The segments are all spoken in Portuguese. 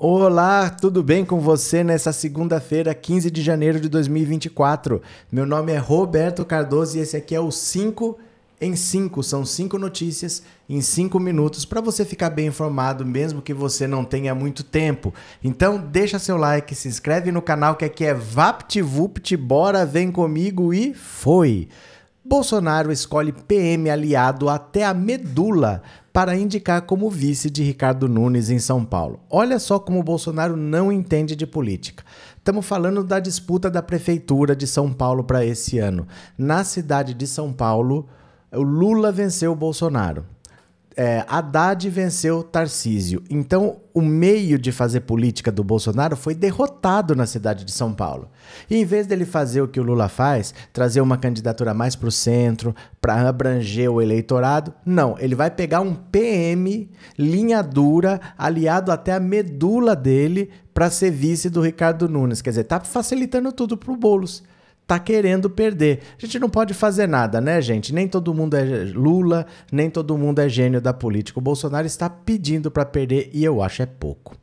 Olá, tudo bem com você nessa segunda-feira, 15 de janeiro de 2024? Meu nome é Roberto Cardoso e esse aqui é o 5 em 5. São 5 notícias em 5 minutos para você ficar bem informado, mesmo que você não tenha muito tempo. Então, deixa seu like, se inscreve no canal que aqui é VaptVupt, bora, vem comigo e foi! Bolsonaro escolhe PM aliado até a medula para indicar como vice de Ricardo Nunes em São Paulo. Olha só como Bolsonaro não entende de política. Estamos falando da disputa da prefeitura de São Paulo para esse ano. Na cidade de São Paulo, o Lula venceu o Bolsonaro é, Haddad venceu Tarcísio. Então, o meio de fazer política do Bolsonaro foi derrotado na cidade de São Paulo. E em vez dele fazer o que o Lula faz, trazer uma candidatura mais para o centro, para abranger o eleitorado, não. Ele vai pegar um PM, linha dura, aliado até a medula dele, para ser vice do Ricardo Nunes. Quer dizer, tá facilitando tudo para o Boulos tá querendo perder. A gente não pode fazer nada, né, gente? Nem todo mundo é Lula, nem todo mundo é gênio da política. O Bolsonaro está pedindo para perder e eu acho é pouco.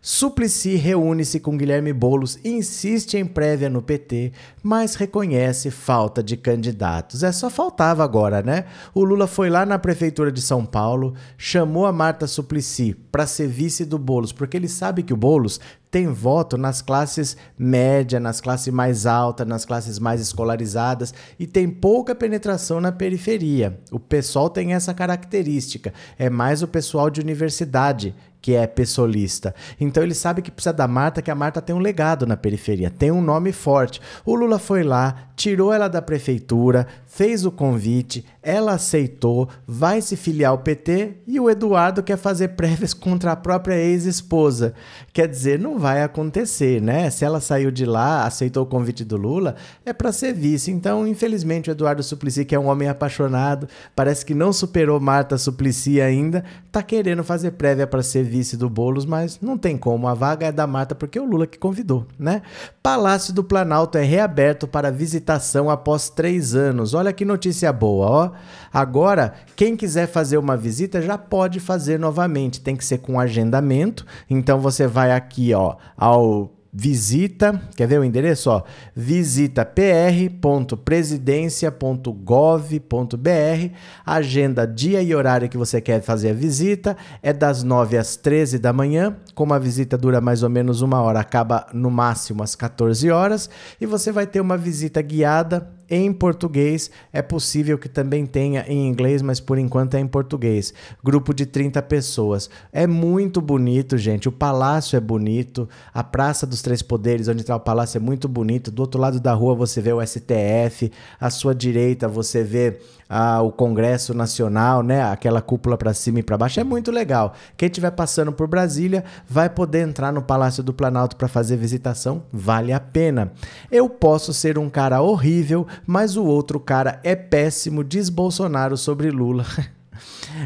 Suplicy reúne-se com Guilherme Bolos insiste em prévia no PT, mas reconhece falta de candidatos. É só faltava agora, né? O Lula foi lá na prefeitura de São Paulo, chamou a Marta Suplicy para ser vice do Bolos, porque ele sabe que o Bolos tem voto nas classes média, nas classes mais altas, nas classes mais escolarizadas e tem pouca penetração na periferia. O pessoal tem essa característica. É mais o pessoal de universidade que é pessoalista. Então ele sabe que precisa da Marta, que a Marta tem um legado na periferia, tem um nome forte. O Lula foi lá, tirou ela da prefeitura, fez o convite, ela aceitou, vai se filiar ao PT e o Eduardo quer fazer prévias contra a própria ex-esposa. Quer dizer, não vai acontecer, né? Se ela saiu de lá, aceitou o convite do Lula, é para ser vice. Então, infelizmente, o Eduardo Suplicy, que é um homem apaixonado, parece que não superou Marta Suplicy ainda, tá querendo fazer prévia para ser vice do Bolos, mas não tem como, a vaga é da Marta porque é o Lula que convidou, né? Palácio do Planalto é reaberto para visitação após três anos. Olha que notícia boa, ó. Agora, quem quiser fazer uma visita já pode fazer novamente. Tem que ser com agendamento. Então você vai aqui, ó, ao visita, quer ver o endereço? Ó, visita pr.presidencia.gov.br, agenda dia e horário que você quer fazer a visita, é das 9 às 13 da manhã, como a visita dura mais ou menos uma hora, acaba no máximo às 14 horas, e você vai ter uma visita guiada em português. É possível que também tenha em inglês, mas por enquanto é em português. Grupo de 30 pessoas. É muito bonito, gente. O palácio é bonito. A Praça dos Três Poderes, onde está o palácio, é muito bonito. Do outro lado da rua você vê o STF. À sua direita você vê ah, o Congresso Nacional, né? Aquela cúpula para cima e para baixo. É muito legal. Quem estiver passando por Brasília vai poder entrar no Palácio do Planalto para fazer visitação. Vale a pena. Eu posso ser um cara horrível, mas o outro cara é péssimo, diz Bolsonaro sobre Lula.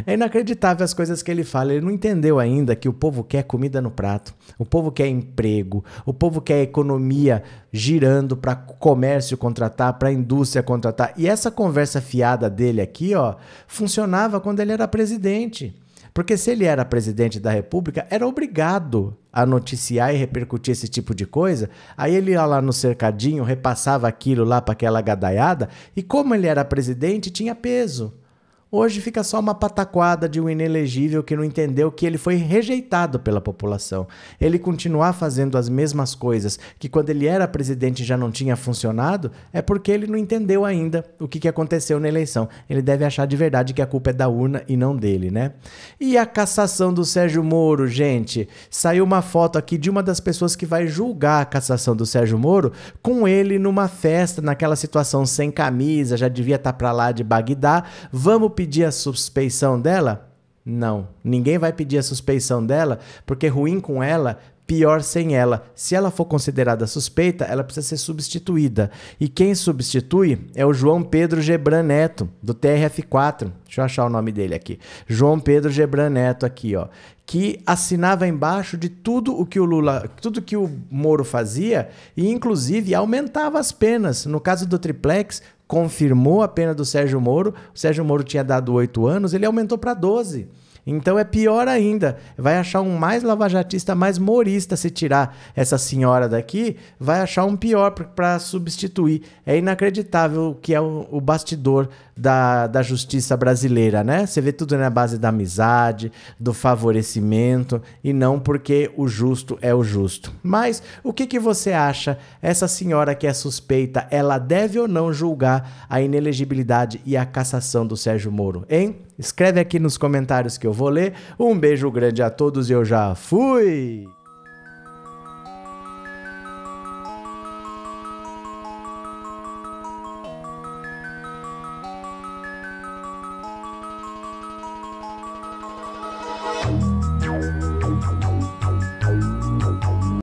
É inacreditável as coisas que ele fala. Ele não entendeu ainda que o povo quer comida no prato, o povo quer emprego, o povo quer economia girando para comércio contratar, para indústria contratar. E essa conversa fiada dele aqui, ó, funcionava quando ele era presidente. Porque se ele era presidente da República, era obrigado a noticiar e repercutir esse tipo de coisa. Aí ele ia lá no cercadinho, repassava aquilo lá para aquela gadaiada, e como ele era presidente, tinha peso. Hoje fica só uma pataquada de um inelegível que não entendeu que ele foi rejeitado pela população. Ele continuar fazendo as mesmas coisas que quando ele era presidente já não tinha funcionado é porque ele não entendeu ainda o que, que aconteceu na eleição. Ele deve achar de verdade que a culpa é da urna e não dele, né? E a cassação do Sérgio Moro, gente? Saiu uma foto aqui de uma das pessoas que vai julgar a cassação do Sérgio Moro com ele numa festa, naquela situação sem camisa, já devia estar tá para lá de Bagdá. Vamos pedir pedir a suspeição dela? Não, ninguém vai pedir a suspeição dela, porque ruim com ela, pior sem ela. Se ela for considerada suspeita, ela precisa ser substituída. E quem substitui é o João Pedro Gebran Neto, do TRF4. Deixa eu achar o nome dele aqui. João Pedro Gebran Neto aqui, ó, que assinava embaixo de tudo o que o Lula, tudo que o Moro fazia e inclusive aumentava as penas. No caso do triplex, confirmou a pena do Sérgio Moro. O Sérgio Moro tinha dado oito anos, ele aumentou para 12. Então é pior ainda. Vai achar um mais lavajatista, mais morista se tirar essa senhora daqui, vai achar um pior para substituir. É inacreditável o que é o, o bastidor da, da justiça brasileira, né? Você vê tudo na base da amizade, do favorecimento e não porque o justo é o justo. Mas o que, que você acha? Essa senhora que é suspeita, ela deve ou não julgar a inelegibilidade e a cassação do Sérgio Moro, hein? Escreve aqui nos comentários que eu vou ler. Um beijo grande a todos e eu já fui!